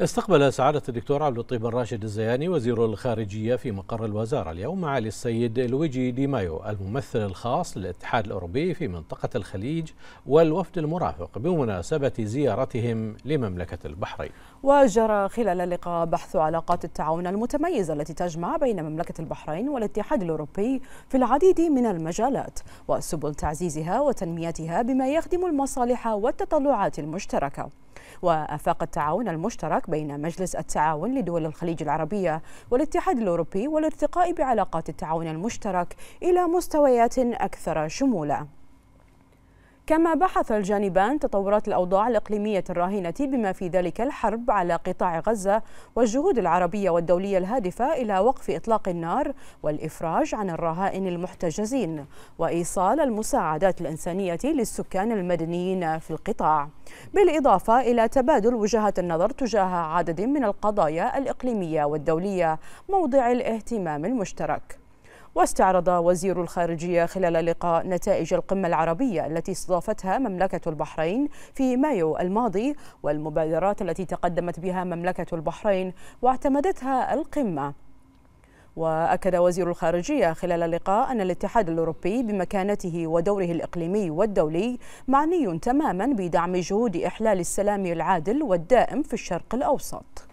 استقبل سعادة الدكتور عبد الطيب الراشد الزياني وزير الخارجية في مقر الوزارة اليوم معالي السيد لويجي دي مايو الممثل الخاص للاتحاد الأوروبي في منطقة الخليج والوفد المرافق بمناسبة زيارتهم لمملكة البحرين وجرى خلال اللقاء بحث علاقات التعاون المتميزة التي تجمع بين مملكة البحرين والاتحاد الأوروبي في العديد من المجالات وسبل تعزيزها وتنميتها بما يخدم المصالح والتطلعات المشتركة وآفاق التعاون المشترك بين مجلس التعاون لدول الخليج العربية والاتحاد الأوروبي والارتقاء بعلاقات التعاون المشترك إلى مستويات أكثر شمولا كما بحث الجانبان تطورات الأوضاع الإقليمية الراهنة بما في ذلك الحرب على قطاع غزة والجهود العربية والدولية الهادفة إلى وقف إطلاق النار والإفراج عن الرهائن المحتجزين وإيصال المساعدات الإنسانية للسكان المدنيين في القطاع بالإضافة إلى تبادل وجهات النظر تجاه عدد من القضايا الإقليمية والدولية موضع الاهتمام المشترك واستعرض وزير الخارجية خلال لقاء نتائج القمة العربية التي استضافتها مملكة البحرين في مايو الماضي والمبادرات التي تقدمت بها مملكة البحرين واعتمدتها القمة وأكد وزير الخارجية خلال اللقاء أن الاتحاد الأوروبي بمكانته ودوره الإقليمي والدولي معني تماما بدعم جهود إحلال السلام العادل والدائم في الشرق الأوسط